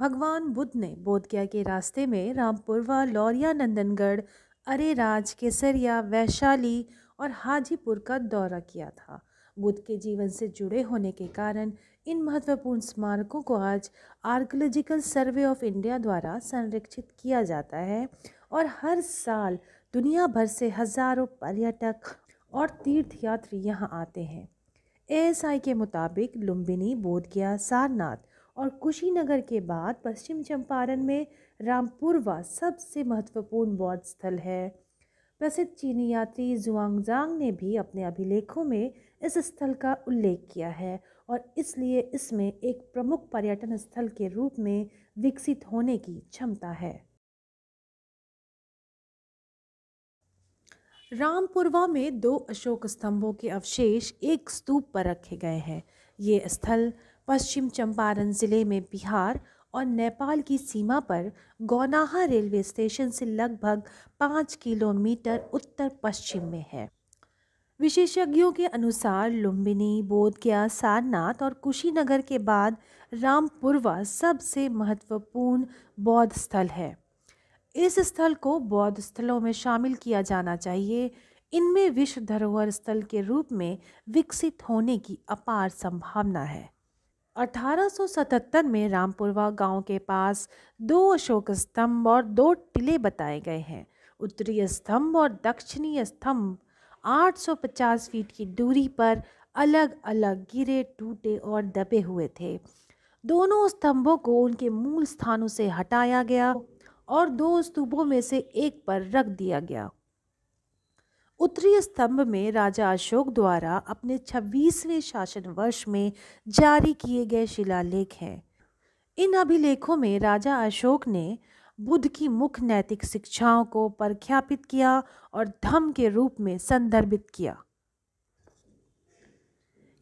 भगवान बुद्ध ने बोधगया के रास्ते में रामपुरवा लौरिया नंदनगढ़ अरेराज केसरिया वैशाली और हाजीपुर का दौरा किया था बुद्ध के जीवन से जुड़े होने के कारण इन महत्वपूर्ण स्मारकों को आज आर्कोलॉजिकल सर्वे ऑफ इंडिया द्वारा संरक्षित किया जाता है और हर साल दुनिया भर से हजारों पर्यटक और तीर्थयात्री यहाँ आते हैं एएसआई के मुताबिक लुम्बिनी बोधगया सारनाथ और कुशीनगर के बाद पश्चिम चंपारण में रामपुरवा सबसे महत्वपूर्ण बौद्ध स्थल है प्रसिद्ध चीनी यात्री जुआंगजांग ने भी अपने अभिलेखों में इस स्थल का उल्लेख किया है और इसलिए इसमें एक प्रमुख पर्यटन स्थल के रूप में विकसित होने की क्षमता है रामपुरवा में दो अशोक स्तंभों के अवशेष एक स्तूप पर रखे गए हैं ये स्थल पश्चिम चंपारण ज़िले में बिहार और नेपाल की सीमा पर गौनाहा रेलवे स्टेशन से लगभग पाँच किलोमीटर उत्तर पश्चिम में है विशेषज्ञों के अनुसार लुम्बिनी बोधगया सारनाथ और कुशीनगर के बाद रामपुरवा सबसे महत्वपूर्ण बौद्ध स्थल है इस स्थल को बौद्ध स्थलों में शामिल किया जाना चाहिए इनमें विश्व धरोहर स्थल के रूप में विकसित होने की अपार संभावना है 1877 में रामपुरवा गांव के पास दो अशोक स्तंभ और दो टिले बताए गए हैं उत्तरी स्तंभ और दक्षिणी स्तंभ 850 फीट की दूरी पर अलग अलग गिरे टूटे और दबे हुए थे दोनों स्तंभों को उनके मूल स्थानों से हटाया गया और दो स्तूपों में से एक पर रख दिया गया उत्तरी स्तंभ में राजा अशोक द्वारा अपने 26वें शासन वर्ष में जारी किए गए शिलालेख हैं इन अभिलेखों में राजा अशोक ने बुद्ध की मुख्य नैतिक शिक्षाओं को प्रख्यापित किया और धम्म के रूप में संदर्भित किया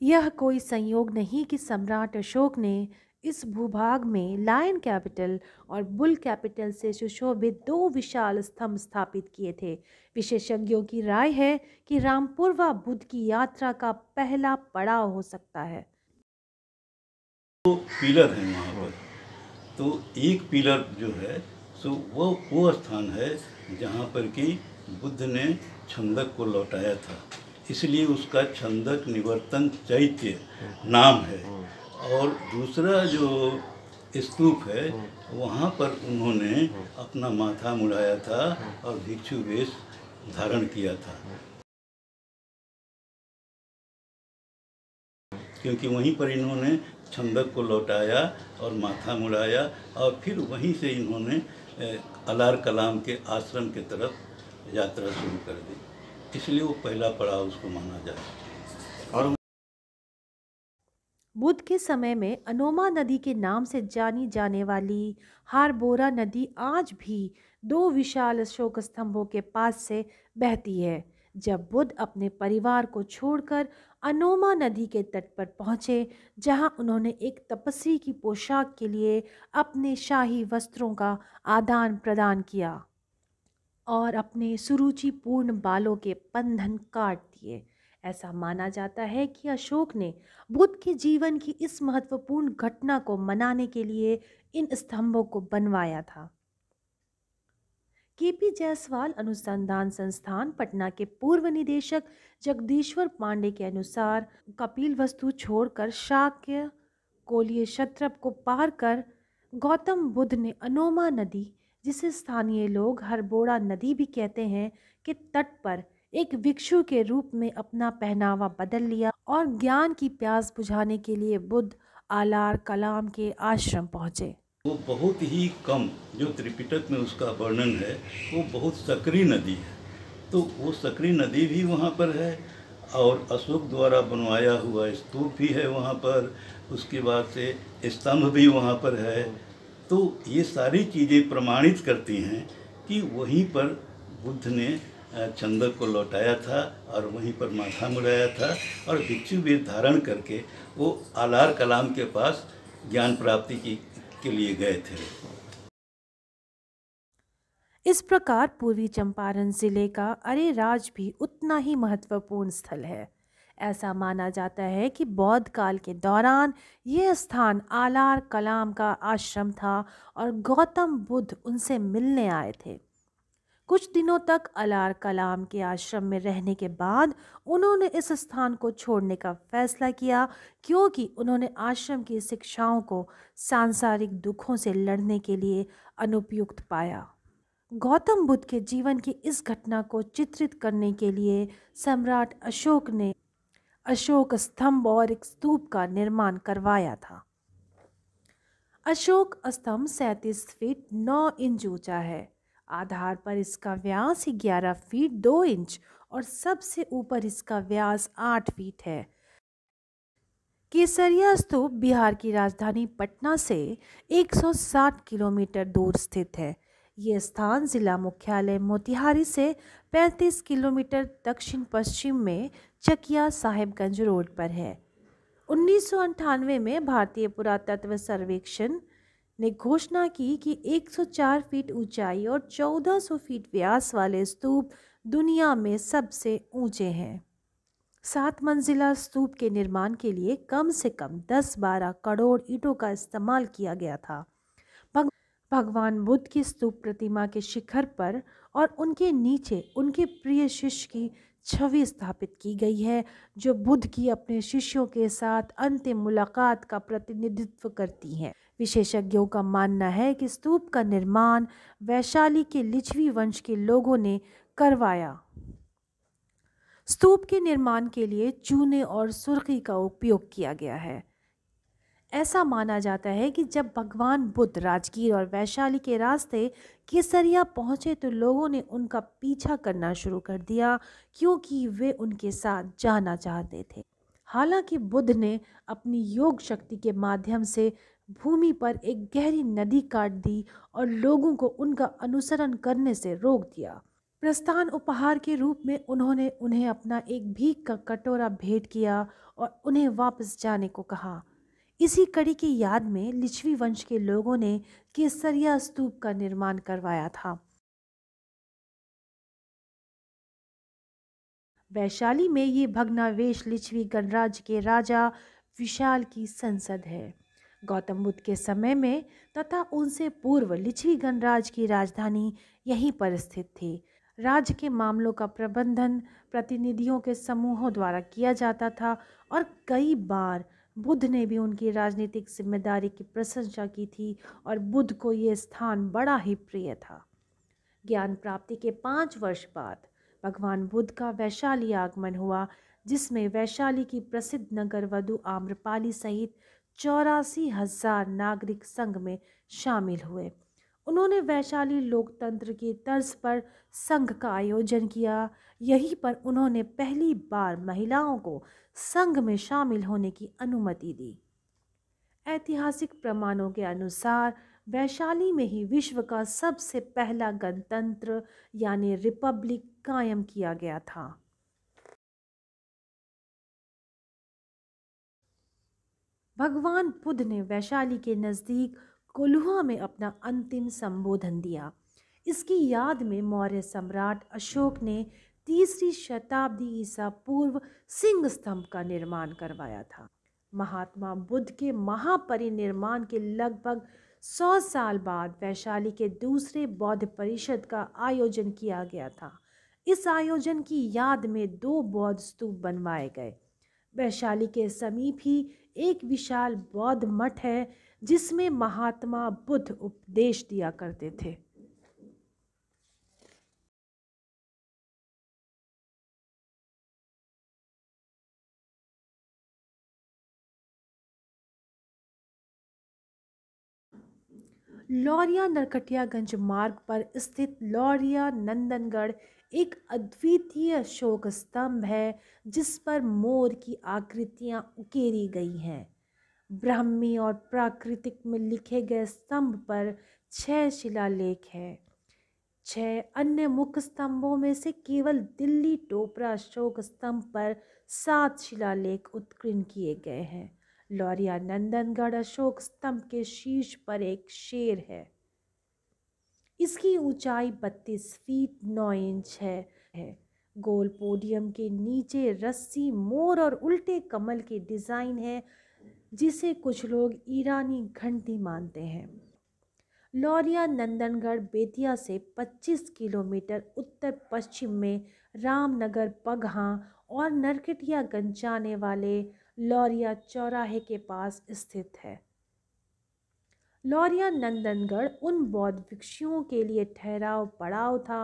यह कोई संयोग नहीं कि सम्राट अशोक ने इस भूभाग में लायन कैपिटल और बुल कैपिटल से सुशोभित दो विशाल स्तंभ स्थापित किए थे विशेषज्ञों की राय है कि व बुद्ध की यात्रा का पहला पड़ाव हो सकता है तो पिलर है वहाँ पर तो एक पिलर जो है सो वो वो स्थान है जहाँ पर कि बुद्ध ने छंदक को लौटाया था इसलिए उसका छंदक निवर्तन चैत्य नाम है और दूसरा जो स्तूप है वहाँ पर उन्होंने अपना माथा मुड़ाया था और भिक्षु वेश धारण किया था क्योंकि वहीं पर इन्होंने छंदक को लौटाया और माथा मुड़ाया और फिर वहीं से इन्होंने अलार कलाम के आश्रम के तरफ यात्रा शुरू कर दी इसलिए वो पहला पड़ाव उसको माना जाए बुद्ध के समय में अनोमा नदी के नाम से जानी जाने वाली हारबोरा नदी आज भी दो विशाल अशोक स्तंभों के पास से बहती है जब बुद्ध अपने परिवार को छोड़कर अनोमा नदी के तट पर पहुँचे जहाँ उन्होंने एक तपस्वी की पोशाक के लिए अपने शाही वस्त्रों का आदान प्रदान किया और अपने सुरुचिपूर्ण बालों के बंधन काट दिए ऐसा माना जाता है कि अशोक ने बुद्ध के जीवन की इस महत्वपूर्ण घटना को मनाने के लिए इन स्तंभों को बनवाया था केपी जायसवाल अनुसंधान संस्थान पटना के पूर्व निदेशक जगदीश्वर पांडे के अनुसार कपिल वस्तु छोड़कर शाक्य कोलिय क्षत्रप को पार कर गौतम बुद्ध ने अनोमा नदी जिसे स्थानीय लोग हरबोड़ा नदी भी कहते हैं के तट पर एक भिक्षु के रूप में अपना पहनावा बदल लिया और ज्ञान की प्यास बुझाने के लिए बुद्ध आलार कलाम के आश्रम पहुँचे वो बहुत ही कम जो त्रिपिटक में उसका वर्णन है वो बहुत सकरी नदी है तो वो सकरी नदी भी वहाँ पर है और अशोक द्वारा बनवाया हुआ स्तूप भी है वहाँ पर उसके बाद से स्तंभ भी वहाँ पर है तो ये सारी चीज़ें प्रमाणित करती हैं कि वहीं पर बुद्ध ने चंदक को लौटाया था और वहीं पर माथा मुड़ाया था और भिक्षु वीर धारण करके वो आलार कलाम के पास ज्ञान प्राप्ति की के लिए गए थे इस प्रकार पूर्वी चंपारण जिले का अरे राज भी उतना ही महत्वपूर्ण स्थल है ऐसा माना जाता है कि बौद्ध काल के दौरान यह स्थान आलार कलाम का आश्रम था और गौतम बुद्ध उनसे मिलने आए थे कुछ दिनों तक अलार कलाम के आश्रम में रहने के बाद उन्होंने इस स्थान को छोड़ने का फैसला किया क्योंकि उन्होंने आश्रम की शिक्षाओं को सांसारिक दुखों से लड़ने के लिए अनुपयुक्त पाया गौतम बुद्ध के जीवन की इस घटना को चित्रित करने के लिए सम्राट अशोक ने अशोक स्तंभ और एक स्तूप का निर्माण करवाया था अशोक स्तंभ सैंतीस फीट नौ इंच ऊंचा है आधार पर इसका व्यास ग्यारह फीट दो इंच और सबसे ऊपर इसका व्यास आठ फीट है केसरिया स्तूप बिहार की राजधानी पटना से 160 किलोमीटर दूर स्थित है ये स्थान ज़िला मुख्यालय मोतिहारी से 35 किलोमीटर दक्षिण पश्चिम में चकिया साहेबगंज रोड पर है उन्नीस में भारतीय पुरातत्व सर्वेक्षण ने घोषणा की कि 104 फीट ऊंचाई और 1400 फीट व्यास वाले स्तूप दुनिया में सबसे ऊंचे हैं सात मंजिला स्तूप के निर्माण के लिए कम से कम 10-12 करोड़ ईंटों का इस्तेमाल किया गया था भगवान बुद्ध की स्तूप प्रतिमा के शिखर पर और उनके नीचे उनके प्रिय शिष्य की छवि स्थापित की गई है जो बुद्ध की अपने शिष्यों के साथ अंतिम मुलाकात का प्रतिनिधित्व करती है विशेषज्ञों का मानना है कि स्तूप का निर्माण वैशाली के लिच्छवी वंश के लोगों ने करवाया स्तूप के निर्माण के लिए चूने और सुर्खी का उपयोग किया गया है ऐसा माना जाता है कि जब भगवान बुद्ध राजगीर और वैशाली के रास्ते केसरिया पहुंचे तो लोगों ने उनका पीछा करना शुरू कर दिया क्योंकि वे उनके साथ जाना चाहते थे हालांकि बुद्ध ने अपनी योग शक्ति के माध्यम से भूमि पर एक गहरी नदी काट दी और लोगों को उनका अनुसरण करने से रोक दिया प्रस्थान उपहार के रूप में उन्होंने उन्हें अपना एक भीख का कटोरा भेंट किया और उन्हें वापस जाने को कहा इसी कड़ी की याद में लिच्छवी वंश के लोगों ने केसरिया स्तूप का निर्माण करवाया था वैशाली में ये भग्नावेश लिच्छवी गणराज्य के राजा विशाल की संसद है गौतम बुद्ध के समय में तथा उनसे पूर्व लिच्छवी गणराज की राजधानी यहीं पर स्थित थी राज्य के मामलों का प्रबंधन प्रतिनिधियों के समूहों द्वारा किया जाता था और कई बार बुद्ध ने भी उनकी राजनीतिक जिम्मेदारी की प्रशंसा की थी और बुद्ध को ये स्थान बड़ा ही प्रिय था ज्ञान प्राप्ति के पाँच वर्ष बाद भगवान बुद्ध का वैशाली आगमन हुआ जिसमें वैशाली की प्रसिद्ध नगर वधु आम्रपाली सहित चौरासी हजार नागरिक संघ में शामिल हुए उन्होंने वैशाली लोकतंत्र की तर्ज पर संघ का आयोजन किया यहीं पर उन्होंने पहली बार महिलाओं को संघ में शामिल होने की अनुमति दी ऐतिहासिक प्रमाणों के अनुसार वैशाली में ही विश्व का सबसे पहला गणतंत्र यानी रिपब्लिक कायम किया गया था भगवान बुद्ध ने वैशाली के नज़दीक कोल्हुआ में अपना अंतिम संबोधन दिया इसकी याद में मौर्य सम्राट अशोक ने तीसरी शताब्दी ईसा पूर्व सिंह स्तंभ का निर्माण करवाया था महात्मा बुद्ध के महापरिनिर्माण के लगभग सौ साल बाद वैशाली के दूसरे बौद्ध परिषद का आयोजन किया गया था इस आयोजन की याद में दो बौद्ध स्तूप बनवाए गए वैशाली के समीप ही एक विशाल बौद्ध मठ है जिसमें महात्मा बुद्ध उपदेश दिया करते थे लौरिया नरकटियागंज मार्ग पर स्थित लौरिया नंदनगढ़ एक अद्वितीय अशोक स्तंभ है जिस पर मोर की आकृतियाँ उकेरी गई हैं ब्राह्मी और प्राकृतिक में लिखे गए स्तंभ पर छह शिलालेख हैं छह अन्य मुख्य स्तंभों में से केवल दिल्ली टोपरा अशोक स्तंभ पर सात शिलालेख उत्कीर्ण किए गए हैं लौरिया नंदनगढ़ अशोक स्तंभ के शीर्ष पर एक शेर है इसकी ऊंचाई बत्तीस फीट नौ इंच है है गोल पोडियम के नीचे रस्सी मोर और उल्टे कमल के डिज़ाइन है जिसे कुछ लोग ईरानी घंटी मानते हैं लौरिया नंदनगढ़ बेतिया से 25 किलोमीटर उत्तर पश्चिम में रामनगर पगहा और नरकटियागंज जाने वाले लौरिया चौराहे के पास स्थित है लौरिया नंदनगढ़ उन बौद्ध भिक्षुओं के लिए ठहराव पड़ाव था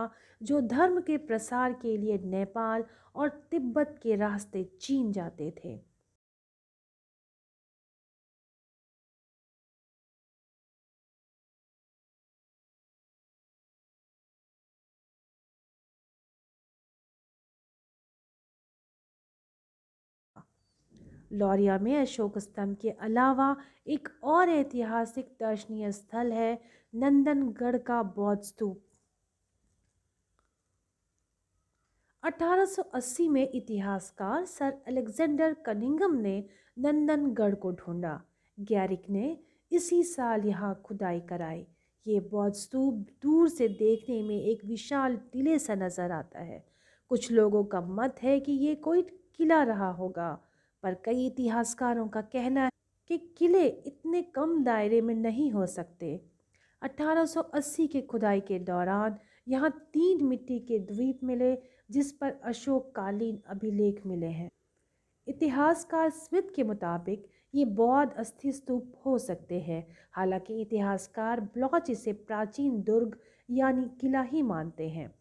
जो धर्म के प्रसार के लिए नेपाल और तिब्बत के रास्ते चीन जाते थे लौरिया में अशोक स्तंभ के अलावा एक और ऐतिहासिक दर्शनीय स्थल है नंदनगढ़ का बौद्ध स्तूप 1880 में इतिहासकार सर अलेक्जेंडर कनिंगम ने नंदनगढ़ को ढूंढा गैरिक ने इसी साल यहाँ खुदाई कराई ये बौद्ध स्तूप दूर से देखने में एक विशाल टीले सा नज़र आता है कुछ लोगों का मत है कि ये कोई किला रहा होगा पर कई इतिहासकारों का कहना है कि किले इतने कम दायरे में नहीं हो सकते 1880 के खुदाई के दौरान यहाँ तीन मिट्टी के द्वीप मिले जिस पर अशोक कालीन अभिलेख मिले हैं इतिहासकार स्मिथ के मुताबिक ये बौद्ध अस्थि स्तूप हो सकते हैं हालांकि इतिहासकार ब्लॉच इसे प्राचीन दुर्ग यानी किला ही मानते हैं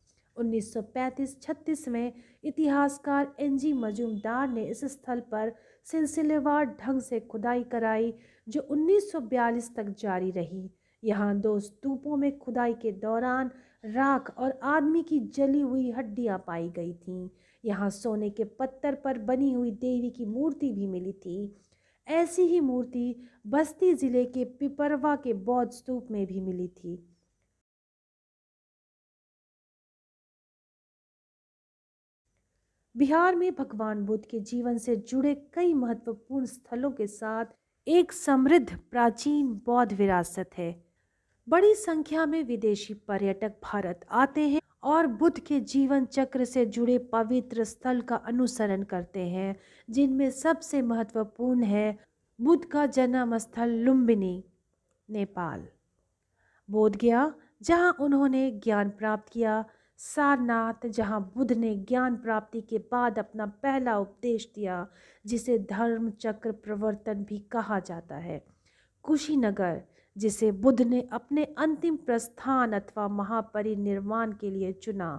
उन्नीस 1935 में इतिहासकार एनजी मजूमदार ने इस स्थल पर सिलसिलेवार ढंग से खुदाई कराई जो 1942 तक जारी रही यहाँ दो स्तूपों में खुदाई के दौरान राख और आदमी की जली हुई हड्डियाँ पाई गई थीं यहाँ सोने के पत्थर पर बनी हुई देवी की मूर्ति भी मिली थी ऐसी ही मूर्ति बस्ती ज़िले के पिपरवा के बौद्ध स्तूप में भी मिली थी बिहार में भगवान बुद्ध के जीवन से जुड़े कई महत्वपूर्ण स्थलों के साथ एक समृद्ध प्राचीन बौद्ध विरासत है बड़ी संख्या में विदेशी पर्यटक भारत आते हैं और बुद्ध के जीवन चक्र से जुड़े पवित्र स्थल का अनुसरण करते हैं जिनमें सबसे महत्वपूर्ण है बुद्ध का जन्म स्थल लुम्बिनी नेपाल बोध गया जहां उन्होंने ज्ञान प्राप्त किया सारनाथ जहाँ बुद्ध ने ज्ञान प्राप्ति के बाद अपना पहला उपदेश दिया जिसे धर्म चक्र प्रवर्तन भी कहा जाता है कुशीनगर जिसे बुद्ध ने अपने अंतिम प्रस्थान अथवा महापरिनिर्वाण के लिए चुना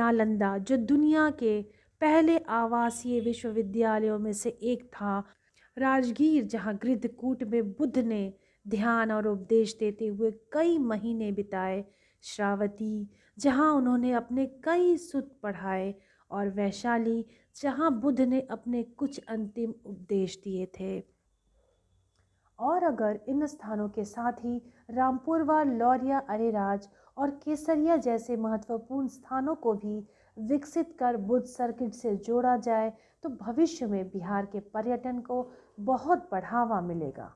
नालंदा जो दुनिया के पहले आवासीय विश्वविद्यालयों में से एक था राजगीर जहाँ गृद्धकूट में बुद्ध ने ध्यान और उपदेश देते हुए कई महीने बिताए श्रावती जहाँ उन्होंने अपने कई सुत पढ़ाए और वैशाली जहाँ बुद्ध ने अपने कुछ अंतिम उपदेश दिए थे और अगर इन स्थानों के साथ ही रामपुर व लौरिया अरेराज और केसरिया जैसे महत्वपूर्ण स्थानों को भी विकसित कर बुद्ध सर्किट से जोड़ा जाए तो भविष्य में बिहार के पर्यटन को बहुत बढ़ावा मिलेगा